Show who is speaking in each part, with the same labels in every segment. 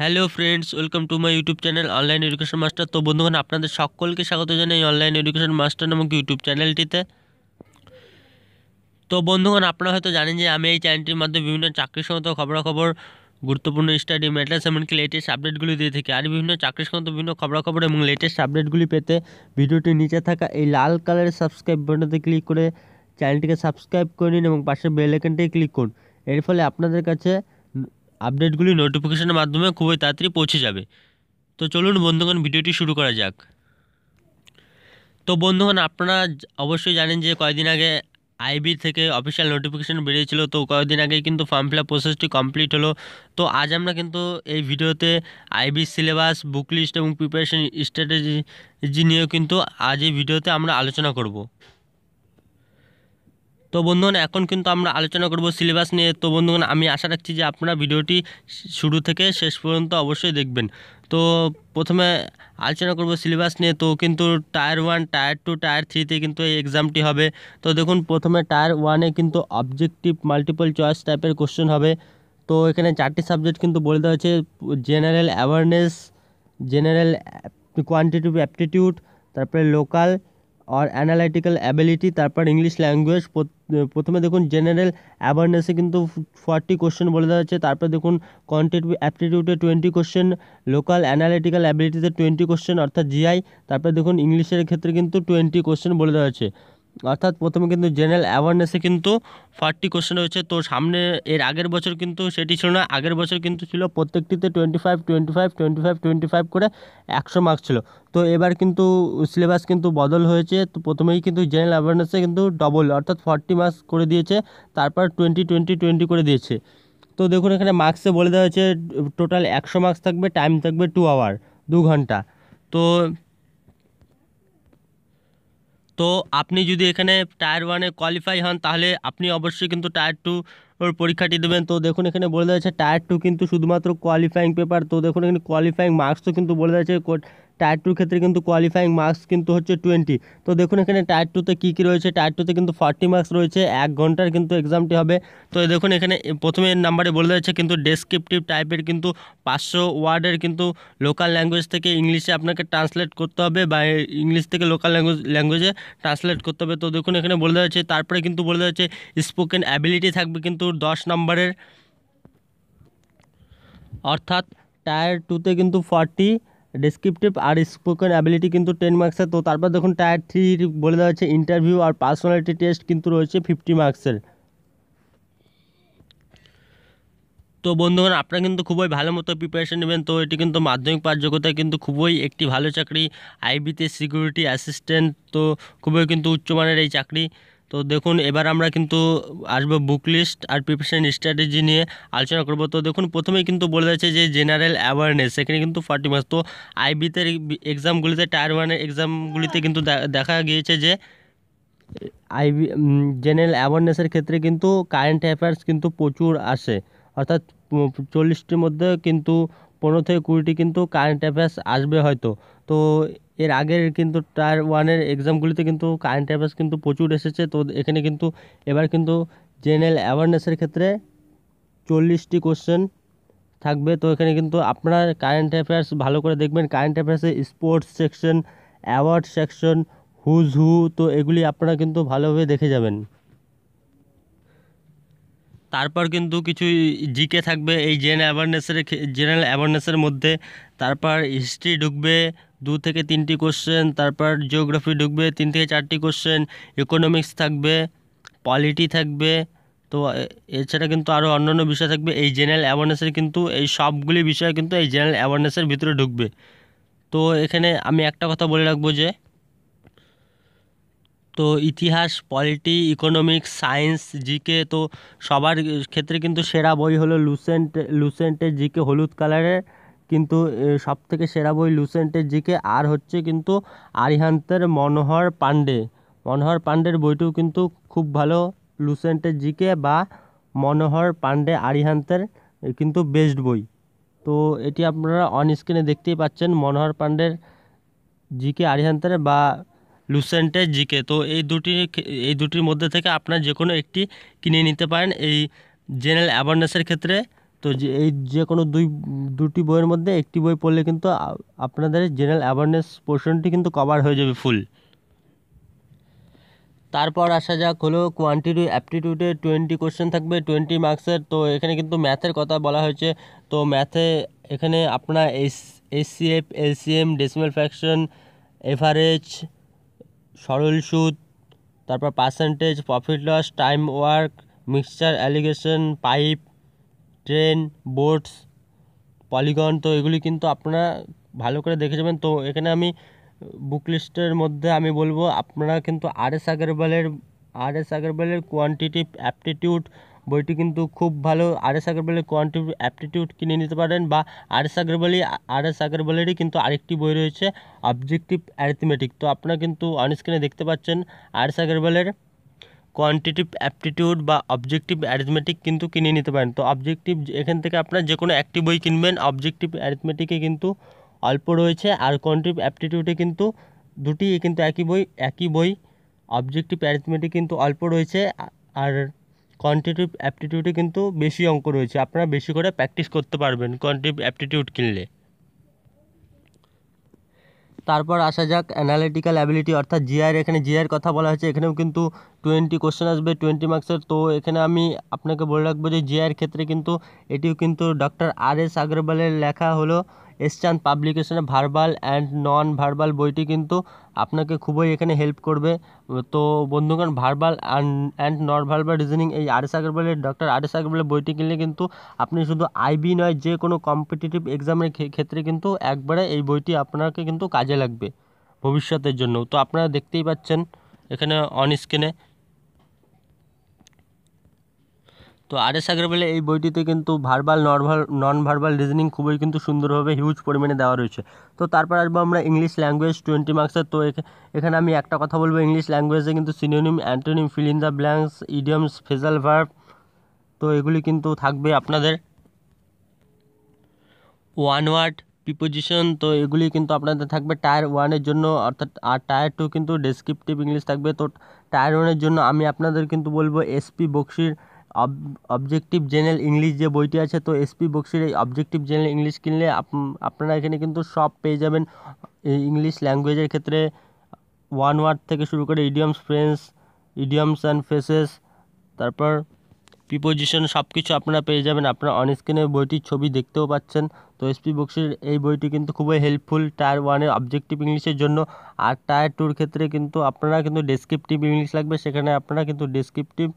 Speaker 1: hello friends welcome to my YouTube channel online education master তো বন্ধুগণ আপনাদের সকলকে স্বাগত জানাই অনলাইন এডুকেশন মাস্টার নামক ইউটিউব চ্যানেলটিতে তো বন্ধুগণ আপনারা হয়তো জানেন যে আমি এই চ্যানেলটির মাধ্যমে বিভিন্ন চাকরি সংক্রান্ত খবরাখবর গুরুত্বপূর্ণ স্টাডি ম্যাটার্স এমনকি লেটেস্ট আপডেটগুলি দিয়ে থাকি আর বিভিন্ন চাকরি সংক্রান্ত বিভিন্ন খবরাখবর এবং লেটেস্ট আপডেটগুলি পেতে ভিডিওটি নিচে থাকা এই লাল কালারের সাবস্ক্রাইব বাটনতে ক্লিক করে চ্যানেলটিকে সাবস্ক্রাইব করে নিন এবং পাশে বেল আইকনটি ক্লিক করুন এর ফলে আপনাদের কাছে আপডেটগুলি নোটিফিকেশনের মাধ্যমে খুবই তাড়াতাড়ি পৌঁছে যাবে তো চলুন বন্ধুগণ ভিডিওটি শুরু করা যাক তো বন্ধুগণ আপনারা অবশ্যই জানেন যে কয়েকদিন আগে আইবি থেকে অফিসিয়াল নোটিফিকেশান বেরিয়েছিল তো কয়েকদিন আগে কিন্তু ফর্ম ফিল প্রসেসটি কমপ্লিট হলো তো আজ আমরা কিন্তু এই ভিডিওতে আইবি সিলেবাস বুক লিস্ট এবং প্রিপারেশন স্ট্র্যাটেজি নিয়েও কিন্তু আজ এই ভিডিওতে আমরা আলোচনা করব তো বন্ধুগণ এখন কিন্তু আমরা আলোচনা করব সিলেবাস নিয়ে তো বন্ধুগণ আমি আশা রাখছি যে আপনারা ভিডিওটি শুরু থেকে শেষ পর্যন্ত অবশ্যই দেখবেন তো প্রথমে আলোচনা করব সিলেবাস নিয়ে তো কিন্তু tier one tier two tier থ্রিতে কিন্তু এই এক্সামটি হবে তো দেখুন প্রথমে টায়ার ওয়ানে কিন্তু অবজেক্টিভ মাল্টিপল চয়েস টাইপের কোশ্চেন হবে তো এখানে চারটি সাবজেক্ট কিন্তু বলে দেওয়া হয়েছে general awareness general quantitative aptitude তারপরে লোকাল আর অ্যানালাইটিক্যাল অ্যাবিলিটি তারপর ইংলিশ ল্যাঙ্গুয়েজ প্রথমে দেখুন জেনারেল অ্যাওয়ারনেসে কিন্তু ফর্টি কোশ্চেন বলে দেওয়া হচ্ছে তারপর দেখুন কন্টেন্ট অ্যাপটিটিউডে টোয়েন্টি কোশ্চেন লোকাল অ্যানালাইটিক্যাল অ্যাবিলিটিতে টোয়েন্টি কোশ্চেন অর্থাৎ জিআই তারপর দেখুন ইংলিশের ক্ষেত্রে কিন্তু টোয়েন্টি কোশ্চেন বলে দেওয়া হচ্ছে অর্থাৎ প্রথমে কিন্তু জেনারেল অ্যাওয়ারনেসে কিন্তু ফার্টি কোশ্চেন রয়েছে তো সামনে এর আগের বছর কিন্তু সেটি ছিল না আগের বছর কিন্তু ছিল প্রত্যেকটিতে twenty five twenty five twenty five twenty five করে একশো মার্কস ছিল তো এবার কিন্তু সিলেবাস কিন্তু বদল হয়েছে তো প্রথমেই কিন্তু জেনারেল অ্যাওয়ারনেসে কিন্তু ডবল অর্থাৎ ফর্টি মার্কস করে দিয়েছে তারপর টোয়েন্টি টোয়েন্টি টোয়েন্টি করে দিয়েছে তো দেখুন এখানে মার্কসে বলে দেওয়া হয়েছে টোটাল একশো মার্কস থাকবে টাইম থাকবে টু আওয়ার দু ঘন্টা তো তো আপনি যদি এখানে টায়ার ওয়ানে কোয়ালিফাই হন তাহলে আপনি অবশ্যই কিন্তু টায়ার টু ওর পরীক্ষাটি দেবেন তো দেখুন এখানে বলে দেওয়া হয়েছে টায়ার টু কিন্তু শুধুমাত্র কোয়ালিফাইং পেপার তো দেখুন এখানে কোয়ালিফাইং মার্কসও কিন্তু বলে দেওয়া হয়েছে টায়ার টুর ক্ষেত্রে কিন্তু কোয়ালিফাইং মার্কস কিন্তু হচ্ছে টোয়েন্টি তো দেখুন এখানে টায়ার টুতে কী কী রয়েছে টায়ার টুতে কিন্তু ফর্টি মার্কস রয়েছে এক ঘন্টার কিন্তু এক্সামটি হবে তো দেখুন এখানে প্রথমে নাম্বারে বলে দিয়েছে কিন্তু ডেসক্রিপটিভ টাইপের কিন্তু পাঁচশো ওয়ার্ডের কিন্তু লোকাল ল্যাঙ্গুয়েজ থেকে ইংলিশে আপনাকে ট্রান্সলেট করতে হবে বা ইংলিশ থেকে লোকাল ল্যাঙ্গুয়েজ ল্যাঙ্গুয়েজে ট্রান্সলেট করতে হবে তো দেখুন এখানে বলে দেওয়া হচ্ছে তারপরে কিন্তু বলে দেওয়া হচ্ছে স্পোকেন অ্যাবিলিটি থাকবে কিন্তু দশ নম্বরের অর্থাৎ টায়ার টুতে কিন্তু ফর্টি ডেসক্রিপটিভ আর স্পোকেন অ্যাবিলিটি কিন্তু টেন মার্কসের তো তারপর দেখুন টায়ার থ্রি বলে দেওয়া হচ্ছে ইন্টারভিউ আর পার্সোনালিটি টেস্ট কিন্তু রয়েছে ফিফটি মার্কসের তো বন্ধুগণ আপনারা কিন্তু খুবই ভালো মতো প্রিপারেশান নেবেন তো এটি কিন্তু মাধ্যমিক পাঠ যোগ্যতায় কিন্তু খুবই একটি ভালো চাকরি আইবিতে সিকিউরিটি অ্যাসিস্ট্যান্ট তো খুবই কিন্তু উচ্চমানের এই চাকরি তো দেখুন এবার আমরা কিন্তু আসবো বুক লিস্ট আর প্রিপারেশন স্ট্র্যাটেজি নিয়ে আলোচনা করব তো দেখুন প্রথমেই কিন্তু বলে দিয়েছে যে জেনারেল অ্যাওয়ারনেস সেখানে কিন্তু ফর্টি মার্কস তো আইবিতে এক্সামগুলিতে টায়ার ওয়ানের এক্সামগুলিতে কিন্তু দেখা গিয়েছে যে আইবি জেনারেল অ্যাওয়ারনেসের ক্ষেত্রে কিন্তু কারেন্ট অ্যাফেয়ার্স কিন্তু প্রচুর আসে অর্থাৎ চল্লিশটির মধ্যে কিন্তু পনেরো থেকে কুড়িটি কিন্তু কারেন্ট অ্যাফেয়ার্স আসবে হয়তো তো এর আগের কিন্তু টায়ার ওয়ানের এক্সামগুলিতে কিন্তু কারেন্ট অ্যাফেয়ার্স কিন্তু প্রচুর এসেছে তো এখানে কিন্তু এবার কিন্তু জেনারেল অ্যাওয়ারনেসের ক্ষেত্রে চল্লিশটি কোশ্চেন থাকবে তো এখানে কিন্তু আপনার কারেন্ট অ্যাফেয়ার্স ভালো করে দেখবেন কারেন্ট অ্যাফেয়ার্সে sports section award section who's who তো এগুলি আপনারা কিন্তু ভালোভাবে দেখে যাবেন তারপর কিন্তু কিছু জিকে থাকবে এই জেন অ্যাওয়ারনেসের জেনারেল অ্যাওয়ারনেসের মধ্যে তারপর হিস্ট্রি ঢুকবে দু থেকে তিনটি কোশ্চেন তারপর জিওগ্রাফি ঢুকবে তিন থেকে চারটি কোশ্চেন ইকোনমিক্স থাকবে পলিটি থাকবে তো এছাড়া কিন্তু আরও অন্যান্য বিষয় থাকবে এই জেনারেল অ্যাওয়ারনেসের কিন্তু এই সবগুলি বিষয় কিন্তু এই জেনারেল অ্যাওয়ারনেসের ভিতরে ঢুকবে তো এখানে আমি একটা কথা বলে রাখবো যে তো ইতিহাস পলিটি ইকোনমিক্স সায়েন্স জিকে তো সবার ক্ষেত্রে কিন্তু সেরা বই হলো লুসেন্ট লুসেন্টের জিকে হলুদ কালারের কিন্তু সব থেকে সেরা বই লুসেন্টের জিকে আর হচ্ছে কিন্তু আরিহান্তের মনোহর পাণ্ডে মনোহর পাণ্ডের বইটিও কিন্তু খুব ভালো লুসেন্টের জিকে বা মনোহর পাণ্ডে আরিহান্তের কিন্তু বেস্ট বই তো এটি আপনারা অন স্ক্রিনে দেখতেই পাচ্ছেন মনোহর পাণ্ডের জিকে আরিহান্তের বা লুসেন্টের জিকে তো এই দুটি এই দুটির মধ্যে থেকে আপনার যে কোনো একটি কিনে নিতে পারেন এই জেনারেল অ্যাওয়ারনেসের ক্ষেত্রে তো যে এই যে কোনো দুই দুটি বইয়ের মধ্যে একটি বই পড়লে কিন্তু আপনাদের জেনারেল অ্যাওয়ারনেস পোর্শনটি কিন্তু কভার হয়ে যাবে ফুল তারপর আসা যাক হলো কোয়ান্টিটি অ্যাপটিটিউডে টোয়েন্টি কোয়েশ্চেন থাকবে টোয়েন্টি মার্কসের তো এখানে কিন্তু ম্যাথের কথা বলা হয়েছে তো ম্যাথে এখানে আপনার এস HCF LCM decimal fraction average সরল সুদ তারপর percentage profit loss time work mixture alligation pipe train boats polygon তো এগুলি কিন্তু আপনারা ভালো করে দেখে যাবেন তো এখানে আমি বুক লিস্টের মধ্যে আমি বলবো আপনারা কিন্তু আর এস আগরওয়ালের আর এস আগরওয়ালের কোয়ান্টিটিভ অ্যাপটিটিউড বইটি কিন্তু খুব ভালো আর এস আগরওয়ালের কোয়ান্টি অ্যাপটিটিউড কিনে নিতে পারেন বা আর এস আগরওয়ালি আর এস আগরওয়ালেরই কিন্তু আরেকটি বই রয়েছে অবজেক্টিভ অ্যারিথমেটিক তো আপনারা কিন্তু অনস্ক্রিনে দেখতে পাচ্ছেন আর এস আগরওয়ালের কোয়ান্টিটিভ অ্যাপটিটিউড বা অবজেক্টিভ অ্যারিথমেটিক কিন্তু কিনে নিতে পারেন তো অবজেক্টিভ এখান থেকে আপনার যে কোনো একটি বই কিনবেন অবজেক্টিভ অ্যারিথমেটিকে কিন্তু অল্প রয়েছে আর কোয়ান্টিটিভ অ্যাপটিটিউডে কিন্তু দুটি কিন্তু একই বই একই বই অবজেক্টিভ অ্যারিথমেটিক কিন্তু অল্প রয়েছে আর কোয়ান্টিটিভ অ্যাপটিটিউডে কিন্তু বেশি অঙ্ক রয়েছে আপনারা বেশি করে প্র্যাকটিস করতে পারবেন কোয়ান্টিটিভ অ্যাপটিটিউড কিনলে তারপর আসা যাক অ্যানালিটিক্যাল অ্যাবিলিটি অর্থাৎ জিআর এখানে জিআর কথা বলা হয়েছে এখানেও কিন্তু টোয়েন্টি কোশ্চেন আসবে টোয়েন্টি মার্কসের তো এখানে আমি আপনাকে বলে রাখবো যে জিআর ক্ষেত্রে কিন্তু এটিও কিন্তু ডক্টর আর এস আগরওয়ালের লেখা হলো এসচান পাবলিকেশনের ভার্বাল অ্যান্ড নন ভার্বাল বইটি কিন্তু আপনাকে খুবই এখানে হেল্প করবে তো বন্ধুগণ verbal and non verbal reasoning এই আর এস আগরওয়ালের ডক্টর আর এস আগরওয়ালের বইটি কিনলে কিন্তু আপনি শুধু আইবি নয় যে কোনো কম্পিটিটিভ এক্সামের ক্ষেত্রে কিন্তু একবারে এই বইটি আপনাকে কিন্তু কাজে লাগবে ভবিষ্যতের জন্য তো আপনারা দেখতেই পাচ্ছেন এখানে অন স্ক্রিনে তো আর এস আগরওয়ালের এই বইটিতে কিন্তু ভার্বাল নর্ভাল নন ভার্বাল রিজনিং খুবই কিন্তু সুন্দরভাবে হিউজ পরিমাণে দেওয়া রয়েছে তো তারপর আসবো আমরা ইংলিশ ল্যাঙ্গুয়েজ টোয়েন্টি মার্কসের তো এখানে আমি একটা কথা বলবো ইংলিশ ল্যাঙ্গুয়েজে কিন্তু synonym antonym fill in the blanks idioms phrasal verb তো এগুলি কিন্তু থাকবে আপনাদের ওয়ান ওয়ার্ড প্রিপোজিশন তো এগুলি কিন্তু আপনাদের থাকবে টায়ার ওয়ানের জন্য অর্থাৎ আর টায়ার টু কিন্তু ডেসক্রিপটিভ ইংলিশ থাকবে তো টায়ার ওয়ানের জন্য আমি আপনাদের কিন্তু বলবো এসপি বক্সির অবজেক্টিভ জেনারেল ইংলিশ যে বইটি আছে তো এসপি বক্সির এই অবজেক্টিভ জেনারেল ইংলিশ কিনলে আপনারা এখানে কিন্তু সব পেয়ে যাবেন ইংলিশ ল্যাঙ্গুয়েজের ক্ষেত্রে ওয়ান ওয়ার্ড থেকে শুরু করে idioms phrases idioms and phrases তারপর প্রিপোজিশন সব কিছু আপনারা পেয়ে যাবেন আপনারা অন বইটির ছবি দেখতেও পাচ্ছেন তো এসপি বক্সির এই বইটি কিন্তু খুবই হেল্পফুল টায়ার ওয়ানের অবজেক্টিভ ইংলিশের জন্য আর টায়ার টুর ক্ষেত্রে কিন্তু আপনারা কিন্তু ডেসক্রিপটিভ ইংলিশ লাগবে সেখানে আপনারা কিন্তু ডেসক্রিপটিভ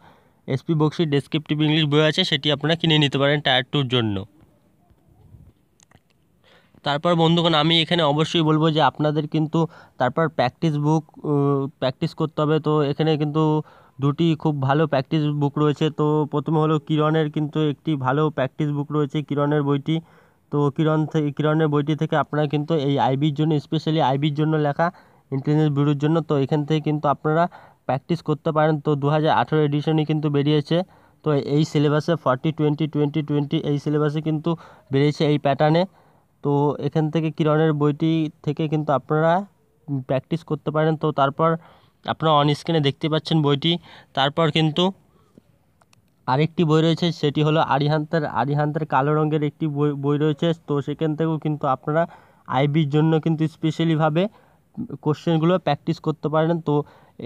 Speaker 1: এসপি বক্সির ডেসক্রিপটিভ ইংলিশ বই আছে সেটি আপনারা কিনে নিতে পারেন টায়ার টুর জন্য তারপর বন্ধুগণ আমি এখানে অবশ্যই বলবো যে আপনাদের কিন্তু তারপর প্র্যাকটিস বুক প্র্যাকটিস করতে হবে তো এখানে কিন্তু দুটি খুব ভালো প্র্যাকটিস বুক রয়েছে তো প্রথমে হলো কিরণের কিন্তু একটি ভালো প্র্যাকটিস বুক রয়েছে কিরণের বইটি তো কিরণ থেকে কিরণের বইটি থেকে আপনারা কিন্তু এই আইবির জন্য স্পেশালি আইবির জন্য লেখা ইন্টেলিজেন্স ব্যুরোর জন্য তো এখান থেকে কিন্তু আপনারা প্র্যাকটিস করতে পারেন তো দু হাজার আঠেরো এডিশনই কিন্তু বেরিয়েছে তো এই সিলেবাসে ফর্টি টোয়েন্টি টোয়েন্টি টোয়েন্টি এই সিলেবাসে কিন্তু বেরিয়েছে এই প্যাটার্নে তো এখান থেকে কিরণের বইটি থেকে কিন্তু আপনারা প্র্যাকটিস করতে পারেন তো তারপর আপনারা অন স্ক্রিনে দেখতে পাচ্ছেন বইটি তারপর কিন্তু আরেকটি বই রয়েছে সেটি হলো আরিহান্তের আরিহান্তের কালো রঙের একটি বই বই রয়েছে তো সেখান থেকেও কিন্তু আপনারা আইবির জন্য কিন্তু স্পেশালিভাবে কোশ্চেনগুলো প্র্যাকটিস করতে পারেন তো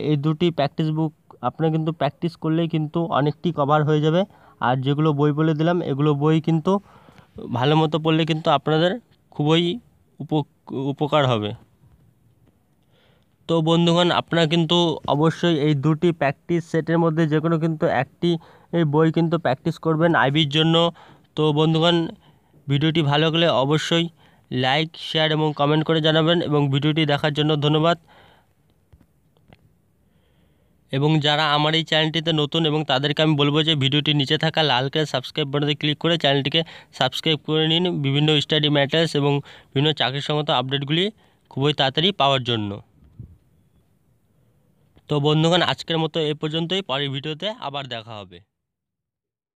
Speaker 1: এই দুটি প্র্যাকটিস বুক আপনারা কিন্তু প্র্যাকটিস করলেই কিন্তু অনেকটি কভার হয়ে যাবে আর যেগুলো বই বলে দিলাম এগুলো বই কিন্তু ভালো মতো পড়লে কিন্তু আপনাদের খুবই উপকার হবে তো বন্ধুগণ আপনারা কিন্তু অবশ্যই এই দুটি প্র্যাকটিস সেটের মধ্যে যে কোনো কিন্তু একটি বই কিন্তু প্র্যাকটিস করবেন আইবির জন্য তো বন্ধুগণ ভিডিওটি ভালো লাগলে অবশ্যই লাইক শেয়ার এবং কমেন্ট করে জানাবেন এবং ভিডিওটি দেখার জন্য ধন্যবাদ এবং যারা আমার এই চ্যানেলটিতে নতুন এবং তাদেরকে আমি বলবো যে ভিডিওটি নিচে থাকা লাল সাবস্ক্রাইব বাটনে ক্লিক করে চ্যানেলটিকে সাবস্ক্রাইব করে নিন বিভিন্ন স্টাডি ম্যাটার্স এবং বিভিন্ন চাকরি সংক্রান্ত আপডেটগুলি খুবই তাড়াতাড়ি পাওয়ার জন্য তো বন্ধুগণ আজকের মতো এ পর্যন্তই পরের ভিডিওতে আবার দেখা হবে